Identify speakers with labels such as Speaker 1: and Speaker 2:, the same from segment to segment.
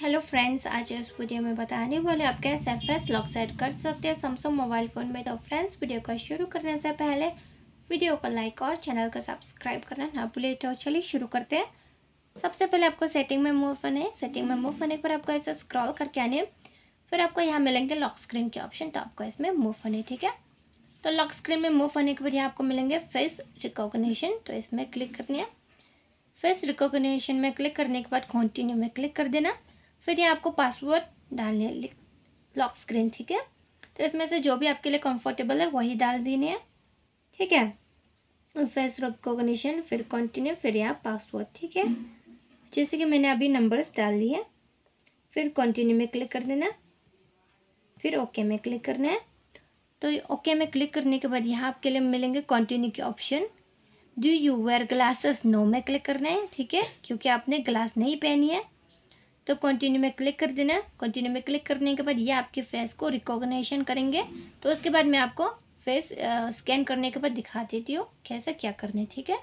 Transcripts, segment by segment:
Speaker 1: hello friends आज इस video में बताने वाले आप कैसे फेस लॉक सेट कर सकते हैं सैमसंग मोबाइल फ़ोन में तो फ्रेंड्स वीडियो को शुरू करने से पहले वीडियो को लाइक और चैनल को सब्सक्राइब करना ना भूलिए तो चलिए शुरू करते हैं सबसे पहले आपको सेटिंग में मूव होने सेटिंग में मूव होने पर आपको ऐसे स्क्रॉल करके आने फिर आपको यहाँ मिलेंगे लॉक स्क्रीन के ऑप्शन तो आपको इसमें मूव होने ठीक है तो लॉक स्क्रीन में मूव होने के बाद यहाँ आपको मिलेंगे फेस रिकॉग्निशन तो इसमें क्लिक करनी है फेस रिकॉग्निशन में क्लिक करने के बाद कॉन्टिन्यू में क्लिक कर देना फिर यहाँ आपको पासवर्ड डालने लॉक स्क्रीन ठीक है तो इसमें से जो भी आपके लिए कंफर्टेबल है वही डाल देने हैं ठीक है फेस रिकॉग्निशन फिर कंटिन्यू फिर यहाँ पासवर्ड ठीक है जैसे कि मैंने अभी नंबर्स डाल दिए फिर कंटिन्यू में क्लिक कर देना फिर ओके में क्लिक करना है तो ओके में क्लिक करने के बाद यहाँ आपके लिए मिलेंगे कंटिन्यू के option do you wear glasses no में क्लिक करना है ठीक है क्योंकि आपने ग्लास नहीं पहनी है तो कंटिन्यू में क्लिक कर देना कंटिन्यू में क्लिक करने के बाद ये आपके फेस को रिकॉग्नाइजेशन करेंगे तो उसके बाद मैं आपको फेस स्कैन करने के बाद दिखा देती हूँ कैसे क्या करने ठीक है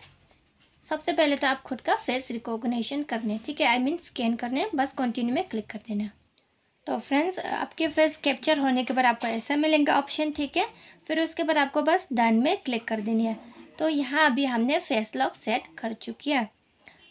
Speaker 1: सबसे पहले तो आप खुद का फेस रिकॉग्निशन करने ठीक है आई मीन स्कैन करने बस कंटिन्यू में क्लिक कर देना तो फ्रेंड्स आपके फेस कैप्चर होने के बाद आपको ऐसा मिलेगा ऑप्शन ठीक है फिर उसके बाद आपको बस डन में क्लिक कर देनी है तो यहाँ अभी हमने फेस लॉक सेट कर चुकी है